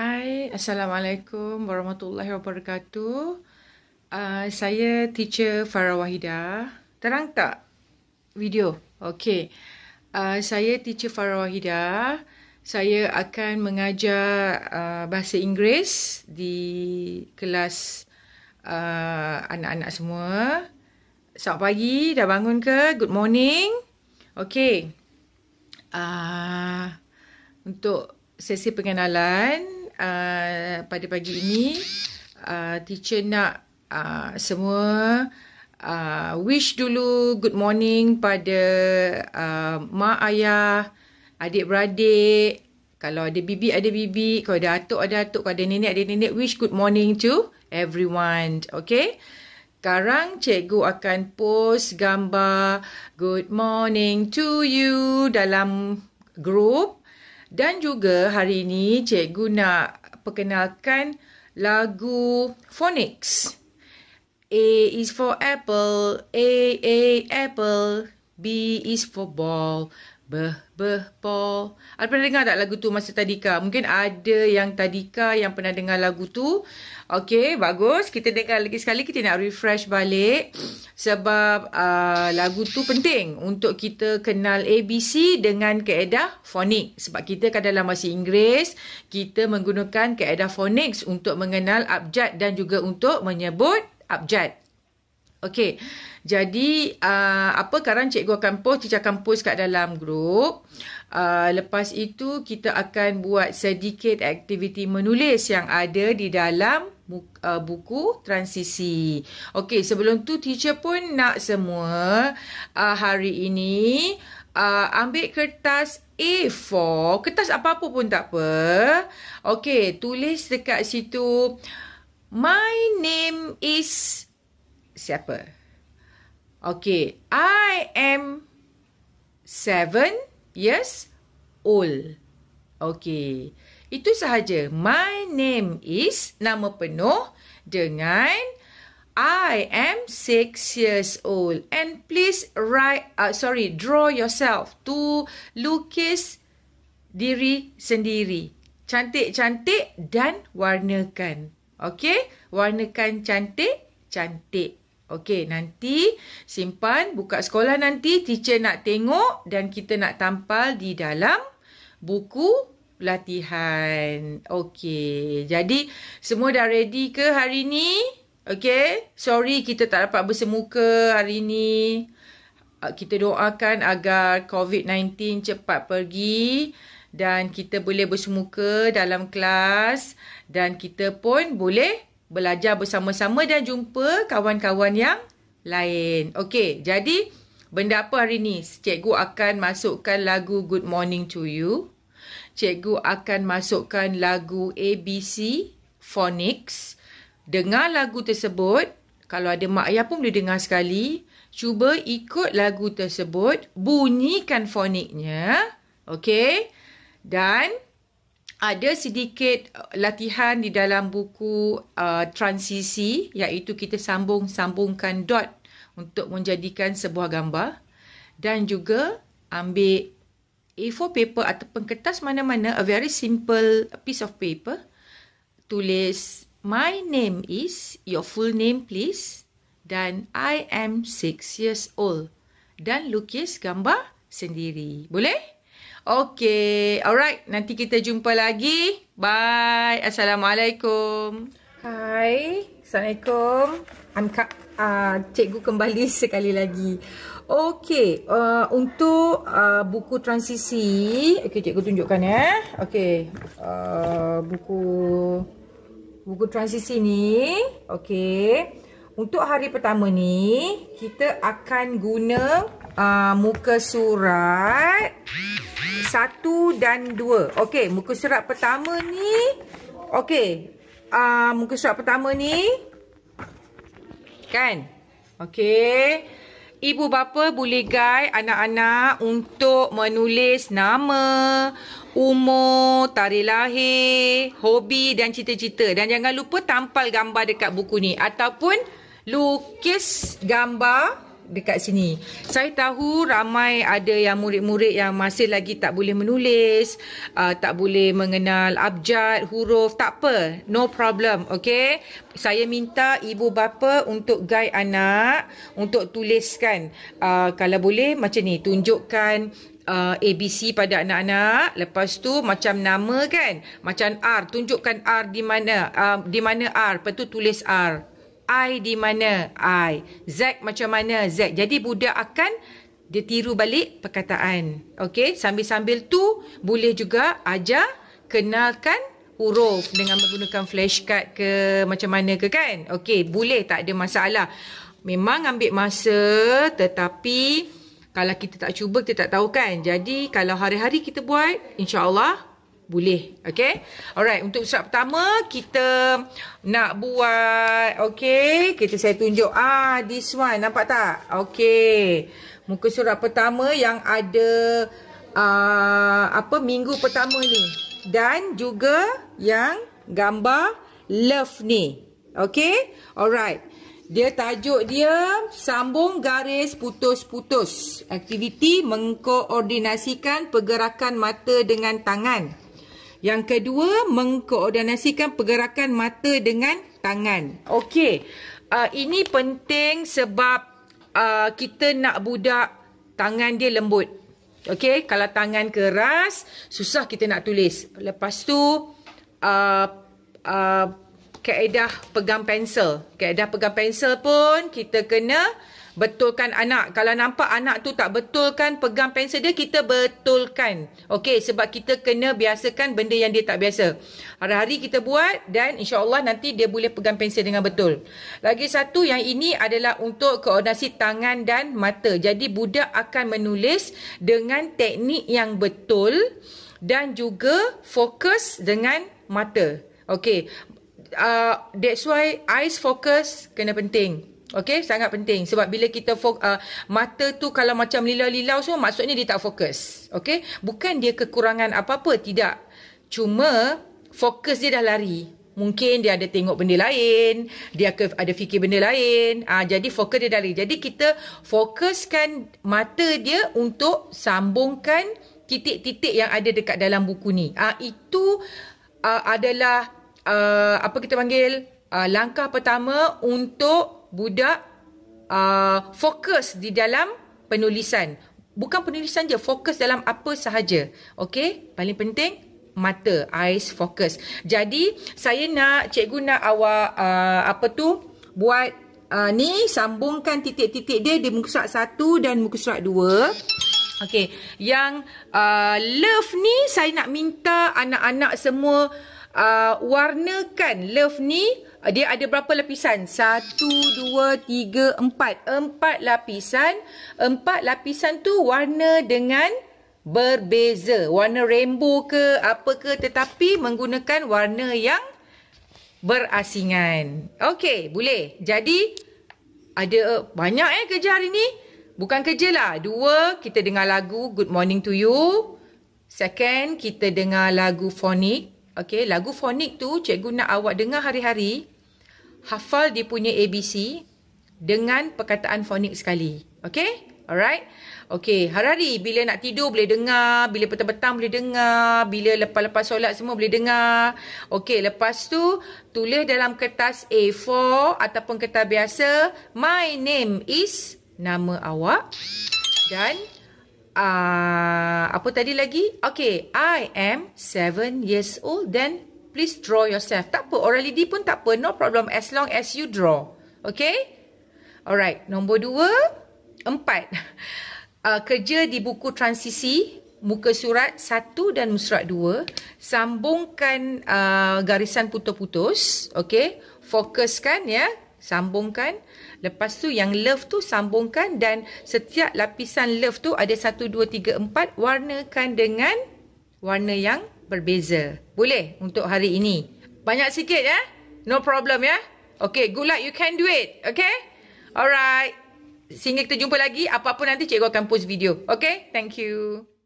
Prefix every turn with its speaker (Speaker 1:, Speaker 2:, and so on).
Speaker 1: Hai, Assalamualaikum Warahmatullahi Wabarakatuh uh, Saya teacher Farah Wahida Terang tak video? Okay uh, ah, Saya teacher Farah Wahida Saya akan mengajar uh, bahasa Inggeris Di kelas uh, anak-anak semua Selamat pagi, dah bangun ke? Good morning Okay uh, Untuk sesi pengenalan uh, pada pagi ini uh, teacher nak uh, semua uh, wish dulu good morning pada uh, mak ayah, adik-beradik, kalau ada bibi ada bibi, kalau ada atuk ada atuk, kalau ada nenek ada nenek, wish good morning to everyone, okay? Sekarang cikgu akan post gambar good morning to you dalam group dan juga hari ini cikgu nak perkenalkan lagu phonics. A is for apple, A A apple, B is for ball, Beh, beh, Paul. Ada pernah dengar tak lagu tu masa tadika? Mungkin ada yang tadika yang pernah dengar lagu tu. Okey, bagus. Kita dengar lagi sekali. Kita nak refresh balik. Sebab uh, lagu tu penting untuk kita kenal ABC dengan keedah fonik. Sebab kita kan dalam bahasa Inggeris, kita menggunakan keedah fonik untuk mengenal abjad dan juga untuk menyebut abjad. Okey. Jadi uh, apa sekarang cikgu akan post, cikgu akan post kat dalam grup. Uh, lepas itu kita akan buat sedikit aktiviti menulis yang ada di dalam buku, uh, buku transisi. Okey, sebelum tu teacher pun nak semua uh, hari ini uh, ambil kertas A4, kertas apa-apa pun tak apa. Okey, tulis dekat situ My name is siapa? Okay, I am seven years old. Okay, itu sahaja. My name is nama penuh dengan I am six years old. And please write, uh, sorry, draw yourself to lukis diri sendiri. Cantik-cantik dan warnakan. Okay, warnakan cantik-cantik. Okey, nanti simpan, buka sekolah nanti, teacher nak tengok dan kita nak tampal di dalam buku latihan. Okey, jadi semua dah ready ke hari ni? Okey, sorry kita tak dapat bersemuka hari ni. Ah, kita doakan agar COVID-19 cepat pergi dan kita boleh bersemuka dalam kelas dan kita pun boleh belajar bersama-sama dan jumpa kawan-kawan yang lain. Okey, jadi benda apa hari ni? Cikgu akan masukkan lagu Good Morning to You. Cikgu akan masukkan lagu ABC Phonics. Dengar lagu tersebut. Kalau ada mak ayah pun boleh dengar sekali. Cuba ikut lagu tersebut. Bunyikan foniknya. Okey. Dan ada sedikit uh, latihan di dalam buku uh, transisi iaitu kita sambung-sambungkan dot untuk menjadikan sebuah gambar dan juga ambil A4 paper ataupun kertas mana-mana a very simple piece of paper tulis my name is your full name please dan i am 6 years old dan lukis gambar sendiri boleh Okay. Alright. Nanti kita jumpa lagi. Bye. Assalamualaikum. Hai. Assalamualaikum. I'm Kak. Uh, cikgu kembali sekali lagi. Okey, uh, untuk uh, buku transisi, okey cikgu tunjukkan ya. Eh. Okey, uh, buku buku transisi ni, okey. Untuk hari pertama ni, kita akan guna uh, muka surat satu dan dua. Okey, muka surat pertama ni. Okey. Uh, muka surat pertama ni. Kan? Okey. Ibu bapa boleh guide anak-anak untuk menulis nama, umur, tarikh lahir, hobi dan cita-cita. Dan jangan lupa tampal gambar dekat buku ni. Ataupun lukis gambar dekat sini. Saya tahu ramai ada yang murid-murid yang masih lagi tak boleh menulis, uh, tak boleh mengenal abjad, huruf, tak apa. No problem, okay? Saya minta ibu bapa untuk guide anak untuk tuliskan. Uh, kalau boleh macam ni, tunjukkan Uh, ABC pada anak-anak lepas tu macam nama kan macam R tunjukkan R di mana uh, di mana R lepas tu tulis R I di mana? I. Z macam mana? Z. Jadi budak akan dia tiru balik perkataan. Okey, sambil-sambil tu boleh juga ajar kenalkan huruf dengan menggunakan flashcard ke macam mana ke kan? Okey, boleh tak ada masalah. Memang ambil masa tetapi kalau kita tak cuba kita tak tahu kan. Jadi kalau hari-hari kita buat insyaallah boleh okay, alright untuk surat pertama kita nak buat okay, kita saya tunjuk ah this one nampak tak okay. muka surat pertama yang ada uh, apa minggu pertama ni dan juga yang gambar love ni okay, alright dia tajuk dia sambung garis putus-putus aktiviti mengkoordinasikan pergerakan mata dengan tangan yang kedua, mengkoordinasikan pergerakan mata dengan tangan. Okey, uh, ini penting sebab uh, kita nak budak tangan dia lembut. Okey, kalau tangan keras, susah kita nak tulis. Lepas tu, uh, ah, uh, kaedah pegang pensel. Kaedah pegang pensel pun kita kena betulkan anak. Kalau nampak anak tu tak betulkan pegang pensel dia, kita betulkan. Okey, sebab kita kena biasakan benda yang dia tak biasa. Hari-hari kita buat dan insyaAllah nanti dia boleh pegang pensel dengan betul. Lagi satu yang ini adalah untuk koordinasi tangan dan mata. Jadi budak akan menulis dengan teknik yang betul dan juga fokus dengan mata. Okey. Uh, that's why eyes focus kena penting. Okay, sangat penting. Sebab bila kita uh, mata tu kalau macam lilau-lilau semua, maksudnya dia tak fokus. Okay, bukan dia kekurangan apa-apa, tidak. Cuma fokus dia dah lari. Mungkin dia ada tengok benda lain, dia ada fikir benda lain. Uh, jadi fokus dia dah lari. Jadi kita fokuskan mata dia untuk sambungkan titik-titik yang ada dekat dalam buku ni. Uh, itu uh, adalah uh, apa kita panggil uh, langkah pertama untuk budak uh, fokus di dalam penulisan. Bukan penulisan je, fokus dalam apa sahaja. Okey, paling penting mata, eyes focus. Jadi, saya nak cikgu nak awak uh, apa tu buat uh, ni sambungkan titik-titik dia di muka surat 1 dan muka surat 2. Okey, yang uh, love ni saya nak minta anak-anak semua uh, warnakan love ni dia ada berapa lapisan? Satu, dua, tiga, empat. Empat lapisan. Empat lapisan tu warna dengan berbeza. Warna rainbow ke apa ke tetapi menggunakan warna yang berasingan. Okey, boleh. Jadi, ada eh, banyak eh kerja hari ni. Bukan kerja lah. Dua, kita dengar lagu Good Morning to You. Second, kita dengar lagu Phonic. Okey, lagu Phonic tu cikgu nak awak dengar hari-hari hafal dia punya ABC dengan perkataan fonik sekali. Okay? Alright? Okay, hari-hari bila nak tidur boleh dengar, bila petang-petang boleh dengar, bila lepas-lepas solat semua boleh dengar. Okay, lepas tu tulis dalam kertas A4 ataupun kertas biasa, My name is nama awak dan uh, apa tadi lagi? Okay, I am 7 years old dan please draw yourself. Tak apa, oral ID pun tak apa. No problem as long as you draw. Okay? Alright, nombor dua. Empat. Uh, kerja di buku transisi. Muka surat satu dan surat dua. Sambungkan uh, garisan putus-putus. Okay? Fokuskan ya. Sambungkan. Lepas tu yang love tu sambungkan. Dan setiap lapisan love tu ada satu, dua, tiga, empat. Warnakan dengan warna yang berbeza. Boleh untuk hari ini. Banyak sikit ya. Eh? No problem ya. Okay, good luck. You can do it. Okay? Alright. Sehingga kita jumpa lagi. Apa-apa nanti cikgu akan post video. Okay? Thank you.